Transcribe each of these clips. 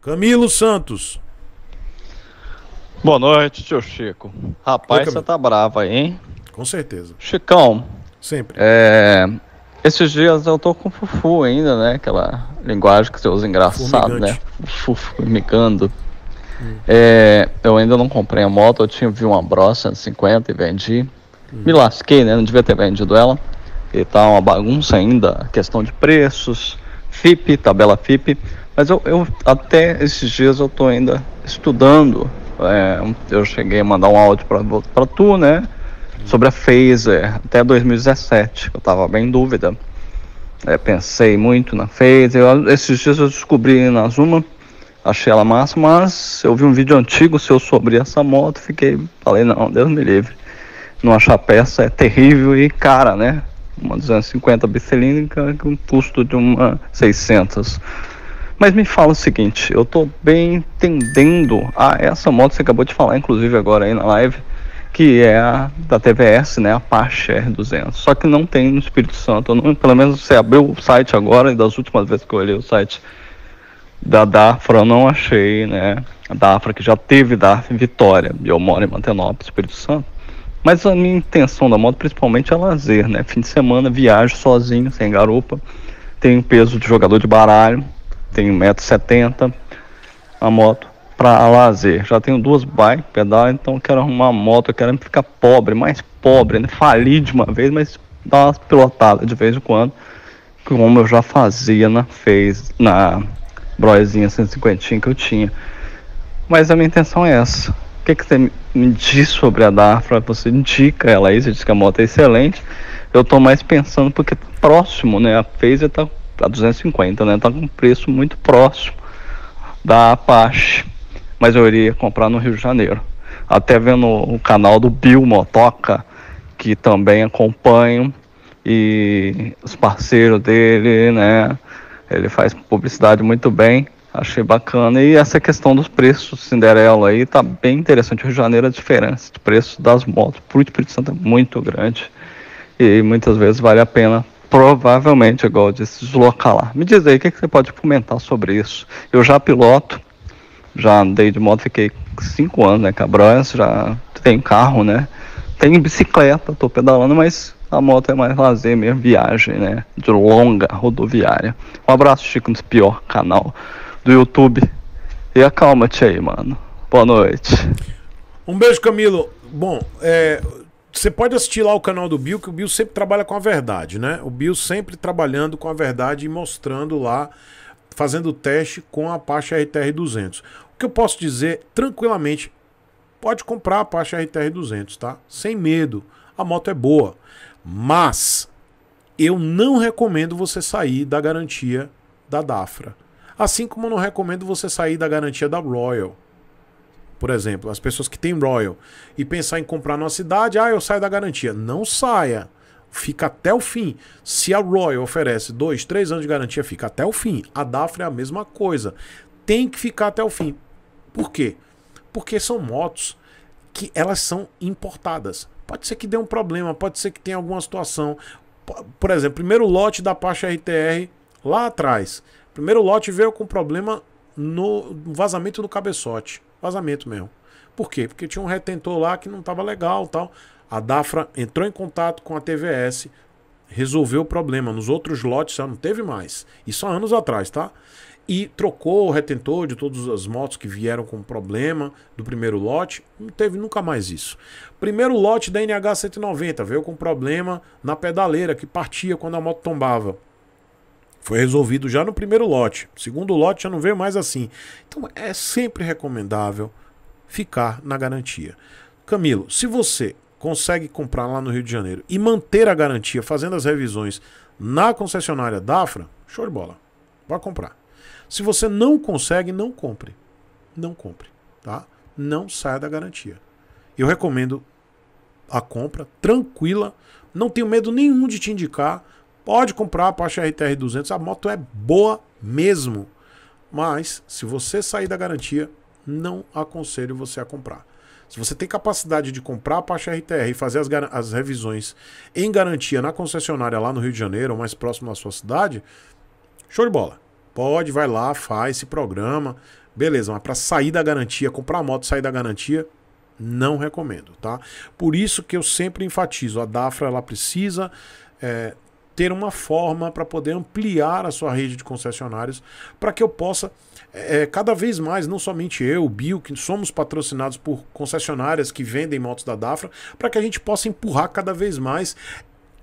Camilo Santos. Boa noite, tio Chico. Rapaz, você tá brava aí, hein? Com certeza. Chicão. Sempre. É... Esses dias eu tô com fufu ainda, né? Aquela linguagem que você usa engraçado, Fumigante. né? Fufu migando. Hum. É... Eu ainda não comprei a moto, eu tinha vi uma Bros 150 e vendi. Hum. Me lasquei, né? Não devia ter vendido ela. E tá uma bagunça ainda, questão de preços. FIP, tabela FIP, mas eu, eu até esses dias eu estou ainda estudando. É, eu cheguei a mandar um áudio para tu, né? Sobre a Phaser, até 2017, eu estava bem em dúvida. É, pensei muito na Phaser. Eu, esses dias eu descobri na Zuma, achei ela massa, mas eu vi um vídeo antigo seu sobre essa moto, fiquei, falei, não, Deus me livre. Não achar peça é terrível e cara, né? uma 250 bicilíndrica com custo de uma 600. Mas me fala o seguinte, eu estou bem entendendo a ah, essa moto que você acabou de falar, inclusive agora aí na live, que é a da TVS, né, a Apache R200. Só que não tem no Espírito Santo. Não, pelo menos você abriu o site agora e das últimas vezes que eu olhei o site da Dafra eu não achei, né? A Dafra que já teve da Vitória. E eu moro em Mantenópolis, Espírito Santo. Mas a minha intenção da moto principalmente é lazer, né? Fim de semana, viajo sozinho, sem garupa. Tenho peso de jogador de baralho, tenho 1,70m a moto para lazer. Já tenho duas bike, pedal, então quero arrumar uma moto, quero ficar pobre, mais pobre, né? Falir de uma vez, mas dar uma pilotada de vez em quando, como eu já fazia na fez na broezinha 150 que eu tinha. Mas a minha intenção é essa que, que você me diz sobre a Darfra? Você indica ela aí, você diz que a moto é excelente. Eu tô mais pensando porque tá próximo, né? A Phaser tá a 250, né? Tá com um preço muito próximo da Apache. Mas eu iria comprar no Rio de Janeiro. Até vendo o canal do Bill Motoca, que também acompanho, e os parceiros dele, né? Ele faz publicidade muito bem. Achei bacana. E essa questão dos preços Cinderela aí tá bem interessante. O Rio de Janeiro, a é diferença de preço das motos pro Espírito Santo é muito grande. E muitas vezes vale a pena, provavelmente, igual eu disse, deslocar lá. Me diz aí, o que, que você pode comentar sobre isso? Eu já piloto, já andei de moto, fiquei cinco anos, né, Cabrões, já tenho carro, né? Tenho bicicleta, tô pedalando, mas a moto é mais lazer mesmo, viagem, né? De longa rodoviária. Um abraço, Chico, no pior canal do YouTube. E acalma-te aí, mano. Boa noite. Um beijo, Camilo. Bom, é, você pode assistir lá o canal do Bill, que o Bill sempre trabalha com a verdade, né? O Bill sempre trabalhando com a verdade e mostrando lá, fazendo teste com a Apache RTR200. O que eu posso dizer tranquilamente, pode comprar a Apache RTR200, tá? Sem medo. A moto é boa. Mas eu não recomendo você sair da garantia da Dafra. Assim como não recomendo você sair da garantia da Royal. Por exemplo, as pessoas que têm Royal e pensar em comprar numa cidade, ah, eu saio da garantia. Não saia. Fica até o fim. Se a Royal oferece dois, três anos de garantia, fica até o fim. A DAFRA é a mesma coisa. Tem que ficar até o fim. Por quê? Porque são motos que elas são importadas. Pode ser que dê um problema, pode ser que tenha alguma situação. Por exemplo, primeiro lote da Pacha RTR lá atrás Primeiro lote veio com problema no vazamento do cabeçote. Vazamento mesmo. Por quê? Porque tinha um retentor lá que não estava legal tal. A Dafra entrou em contato com a TVS, resolveu o problema. Nos outros lotes já não teve mais. Isso há anos atrás, tá? E trocou o retentor de todas as motos que vieram com problema do primeiro lote. Não teve nunca mais isso. Primeiro lote da NH 190 veio com problema na pedaleira que partia quando a moto tombava. Foi resolvido já no primeiro lote. Segundo lote já não veio mais assim. Então é sempre recomendável ficar na garantia. Camilo, se você consegue comprar lá no Rio de Janeiro e manter a garantia fazendo as revisões na concessionária Dafra, show de bola. Vai comprar. Se você não consegue, não compre. Não compre, tá? Não saia da garantia. Eu recomendo a compra tranquila, não tenho medo nenhum de te indicar Pode comprar a Porsche RTR 200, a moto é boa mesmo. Mas se você sair da garantia, não aconselho você a comprar. Se você tem capacidade de comprar a Porsche RTR e fazer as, as revisões em garantia na concessionária lá no Rio de Janeiro, ou mais próximo da sua cidade, show de bola. Pode, vai lá, faz, esse programa. Beleza, mas para sair da garantia, comprar a moto sair da garantia, não recomendo, tá? Por isso que eu sempre enfatizo, a DAFRA ela precisa é, ter uma forma para poder ampliar a sua rede de concessionários, para que eu possa, é, é, cada vez mais, não somente eu, o Bill, que somos patrocinados por concessionárias que vendem motos da Dafra, para que a gente possa empurrar cada vez mais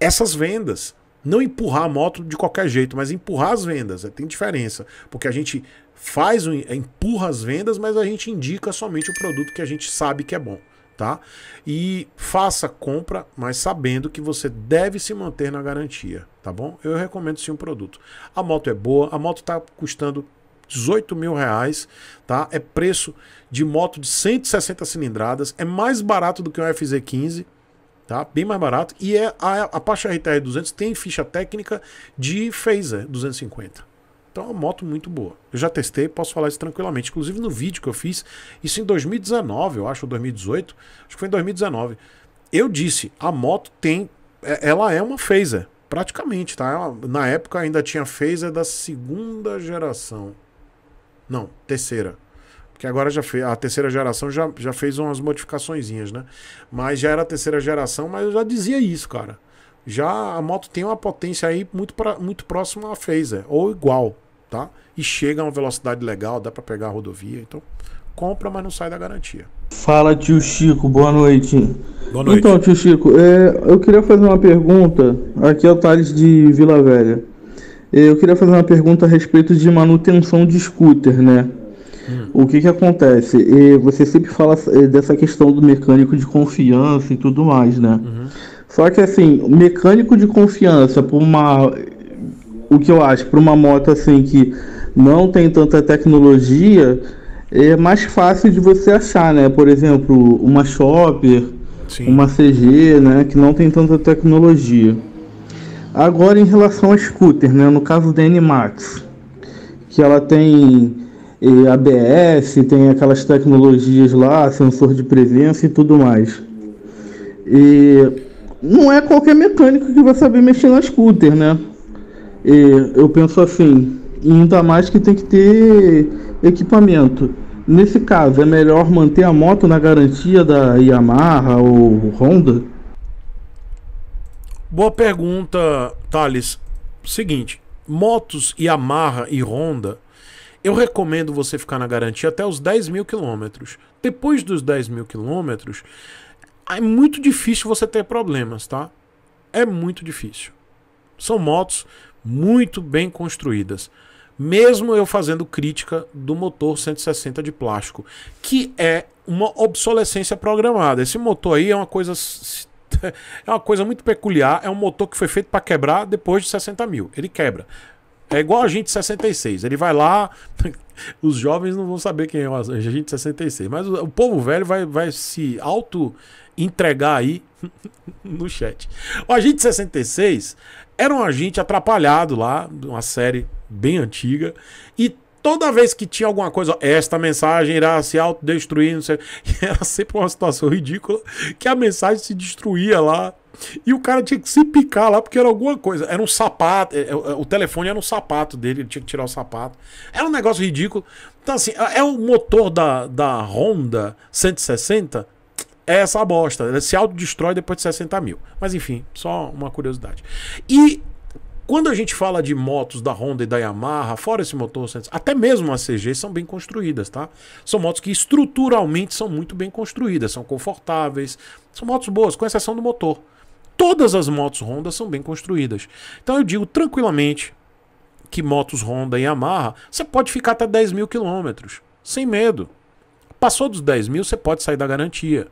essas vendas. Não empurrar a moto de qualquer jeito, mas empurrar as vendas. É, tem diferença. Porque a gente faz, empurra as vendas, mas a gente indica somente o produto que a gente sabe que é bom tá? E faça compra, mas sabendo que você deve se manter na garantia, tá bom? Eu recomendo sim um produto. A moto é boa, a moto está custando 18 mil reais, tá? É preço de moto de 160 cilindradas, é mais barato do que um FZ15, tá? Bem mais barato. E é a, a Pacha RTR 200 tem ficha técnica de Phaser 250. Então é uma moto muito boa. Eu já testei, posso falar isso tranquilamente. Inclusive no vídeo que eu fiz, isso em 2019, eu acho, ou 2018, acho que foi em 2019. Eu disse, a moto tem. É, ela é uma phaser, praticamente, tá? Ela, na época ainda tinha phaser da segunda geração. Não, terceira. Porque agora já fez, a terceira geração já, já fez umas modificaçõezinhas, né? Mas já era a terceira geração, mas eu já dizia isso, cara. Já a moto tem uma potência aí muito, pra, muito próxima à phaser, ou igual, tá? E chega a uma velocidade legal, dá para pegar a rodovia. Então, compra, mas não sai da garantia. Fala, tio Chico, boa noite. Boa noite. Então, tio Chico, é, eu queria fazer uma pergunta. Aqui é o Thales de Vila Velha. É, eu queria fazer uma pergunta a respeito de manutenção de scooter, né? Hum. O que que acontece? É, você sempre fala é, dessa questão do mecânico de confiança e tudo mais, né? Uhum. Só que assim, mecânico de confiança por uma o que eu acho, para uma moto assim que não tem tanta tecnologia, é mais fácil de você achar, né? Por exemplo, uma Shopper, Sim. uma CG, né? Que não tem tanta tecnologia. Agora em relação a scooter, né? No caso da N-Max, que ela tem eh, ABS, tem aquelas tecnologias lá, sensor de presença e tudo mais. E não é qualquer mecânico que vai saber mexer na scooter, né? E é, eu penso assim, ainda mais que tem que ter equipamento. Nesse caso, é melhor manter a moto na garantia da Yamaha ou Honda? Boa pergunta, Thales. Seguinte, motos Yamaha e Honda, eu recomendo você ficar na garantia até os 10 mil quilômetros. Depois dos 10 mil quilômetros, é muito difícil você ter problemas, tá? É muito difícil. São motos muito bem construídas. Mesmo eu fazendo crítica do motor 160 de plástico, que é uma obsolescência programada. Esse motor aí é uma coisa é uma coisa muito peculiar. É um motor que foi feito para quebrar depois de 60 mil. Ele quebra. É igual a gente 66. Ele vai lá. Os jovens não vão saber quem é o agente 66. Mas o povo velho vai, vai se auto entregar aí no chat. O agente 66 era um agente atrapalhado lá, uma série bem antiga. E toda vez que tinha alguma coisa, esta mensagem irá se autodestruir, não sei. era sempre uma situação ridícula que a mensagem se destruía lá. E o cara tinha que se picar lá porque era alguma coisa. Era um sapato, é, é, o telefone era um sapato dele, ele tinha que tirar o sapato. Era um negócio ridículo. Então, assim, é, é o motor da, da Honda 160 é essa bosta. Ela se autodestrói depois de 60 mil. Mas enfim, só uma curiosidade. E quando a gente fala de motos da Honda e da Yamaha, fora esse motor, até mesmo as CG são bem construídas, tá? São motos que estruturalmente são muito bem construídas, são confortáveis, são motos boas, com exceção do motor. Todas as motos Honda são bem construídas. Então eu digo tranquilamente que motos Honda e Yamaha, você pode ficar até 10 mil quilômetros, sem medo. Passou dos 10 mil, você pode sair da garantia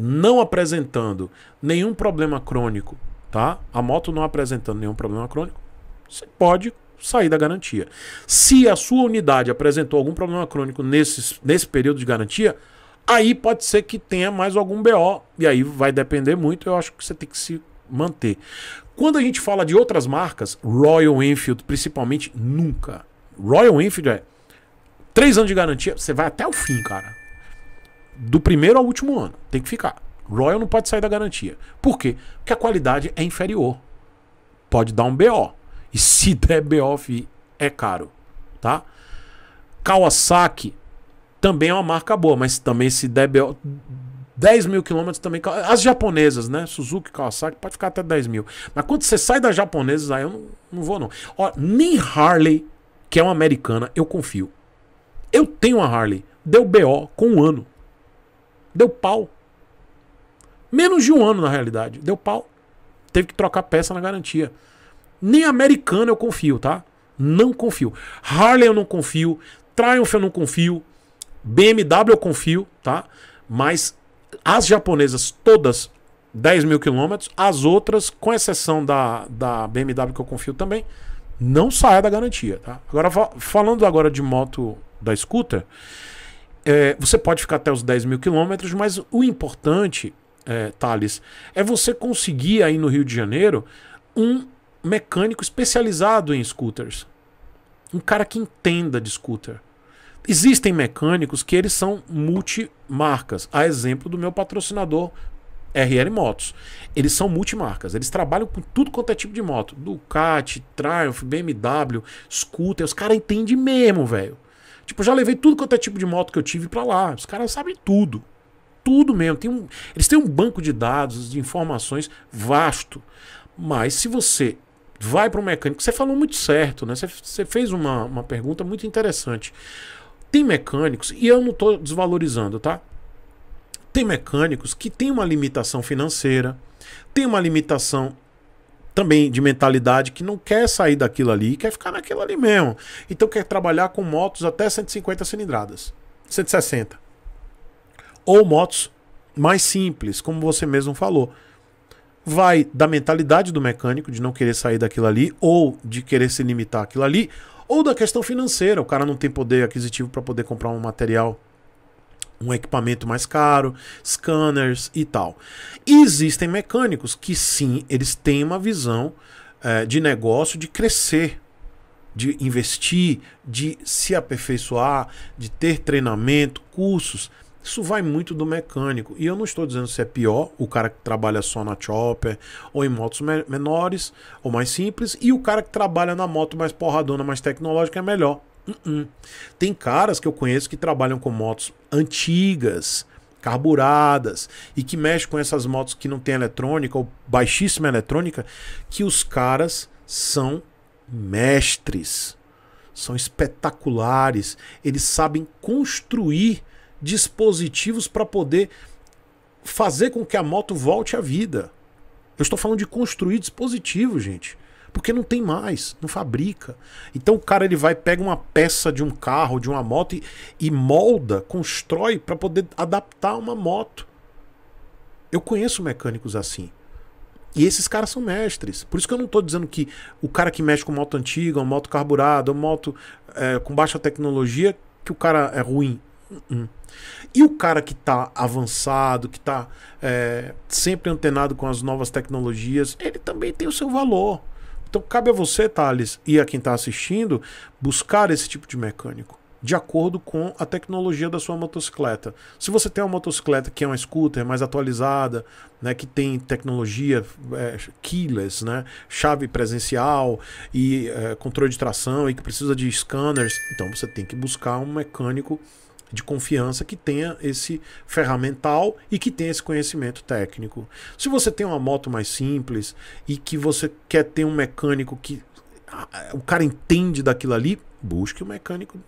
não apresentando nenhum problema crônico, tá? A moto não apresentando nenhum problema crônico, você pode sair da garantia. Se a sua unidade apresentou algum problema crônico nesse, nesse período de garantia, aí pode ser que tenha mais algum BO, e aí vai depender muito, eu acho que você tem que se manter. Quando a gente fala de outras marcas, Royal Enfield principalmente, nunca. Royal Enfield é três anos de garantia, você vai até o fim, cara do primeiro ao último ano. Tem que ficar. Royal não pode sair da garantia. Por quê? Porque a qualidade é inferior. Pode dar um BO. E se der BO, é caro. Tá? Kawasaki também é uma marca boa, mas também se der BO. 10 mil quilômetros também. As japonesas, né? Suzuki, Kawasaki, pode ficar até 10 mil. Mas quando você sai das japonesas, aí eu não, não vou, não. Ó, nem Harley, que é uma americana, eu confio. Eu tenho uma Harley. Deu BO com um ano. Deu pau. Menos de um ano, na realidade. Deu pau. Teve que trocar peça na garantia. Nem americano eu confio, tá? Não confio. Harley eu não confio. Triumph eu não confio. BMW eu confio, tá? Mas as japonesas todas, 10 mil quilômetros. As outras, com exceção da, da BMW que eu confio também, não saia da garantia, tá? Agora, falando agora de moto da scooter, é, você pode ficar até os 10 mil quilômetros, mas o importante, é, Thales, é você conseguir aí no Rio de Janeiro um mecânico especializado em scooters. Um cara que entenda de scooter. Existem mecânicos que eles são multimarcas, a exemplo do meu patrocinador RL Motos. Eles são multimarcas, eles trabalham com tudo quanto é tipo de moto: Ducati, Triumph, BMW, scooter. Os caras entendem mesmo, velho. Tipo, já levei tudo quanto é tipo de moto que eu tive para lá. Os caras sabem tudo. Tudo mesmo. Tem um, eles têm um banco de dados, de informações vasto. Mas se você vai para o mecânico, você falou muito certo, né? Você, você fez uma, uma pergunta muito interessante. Tem mecânicos, e eu não estou desvalorizando, tá? Tem mecânicos que têm uma limitação financeira, tem uma limitação também de mentalidade que não quer sair daquilo ali, quer ficar naquilo ali mesmo. Então quer trabalhar com motos até 150 cilindradas, 160. Ou motos mais simples, como você mesmo falou. Vai da mentalidade do mecânico de não querer sair daquilo ali ou de querer se limitar àquilo ali, ou da questão financeira, o cara não tem poder aquisitivo para poder comprar um material um equipamento mais caro, scanners e tal. E existem mecânicos que sim, eles têm uma visão é, de negócio de crescer, de investir, de se aperfeiçoar, de ter treinamento, cursos. Isso vai muito do mecânico. E eu não estou dizendo se é pior o cara que trabalha só na chopper ou em motos menores ou mais simples e o cara que trabalha na moto mais porradona, mais tecnológica é melhor. Uh -uh. Tem caras que eu conheço que trabalham com motos antigas, carburadas e que mexe com essas motos que não tem eletrônica ou baixíssima eletrônica, que os caras são mestres, são espetaculares, eles sabem construir dispositivos para poder fazer com que a moto volte à vida. Eu estou falando de construir dispositivos, gente. Porque não tem mais, não fabrica. Então o cara ele vai, pega uma peça de um carro, de uma moto e, e molda, constrói para poder adaptar uma moto. Eu conheço mecânicos assim. E esses caras são mestres. Por isso que eu não estou dizendo que o cara que mexe com moto antiga, uma moto carburada, uma moto é, com baixa tecnologia, que o cara é ruim. Uh -uh. E o cara que está avançado, que está é, sempre antenado com as novas tecnologias, ele também tem o seu valor. Então cabe a você, Thales, e a quem está assistindo, buscar esse tipo de mecânico de acordo com a tecnologia da sua motocicleta. Se você tem uma motocicleta que é uma scooter mais atualizada, né, que tem tecnologia é, keyless, né, chave presencial e é, controle de tração e que precisa de scanners, então você tem que buscar um mecânico de confiança que tenha esse ferramental e que tenha esse conhecimento técnico. Se você tem uma moto mais simples e que você quer ter um mecânico que ah, ah, o cara entende daquilo ali, busque o um mecânico.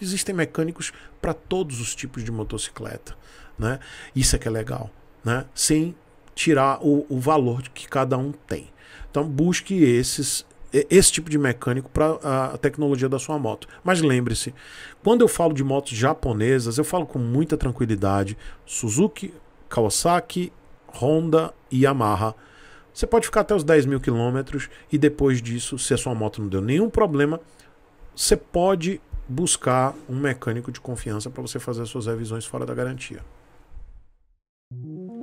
Existem mecânicos para todos os tipos de motocicleta, né? Isso é que é legal, né? Sem tirar o, o valor que cada um tem. Então busque esses esse tipo de mecânico para a tecnologia da sua moto. Mas lembre-se, quando eu falo de motos japonesas, eu falo com muita tranquilidade: Suzuki, Kawasaki, Honda e Yamaha. Você pode ficar até os 10 mil quilômetros e depois disso, se a sua moto não deu nenhum problema, você pode buscar um mecânico de confiança para você fazer as suas revisões fora da garantia.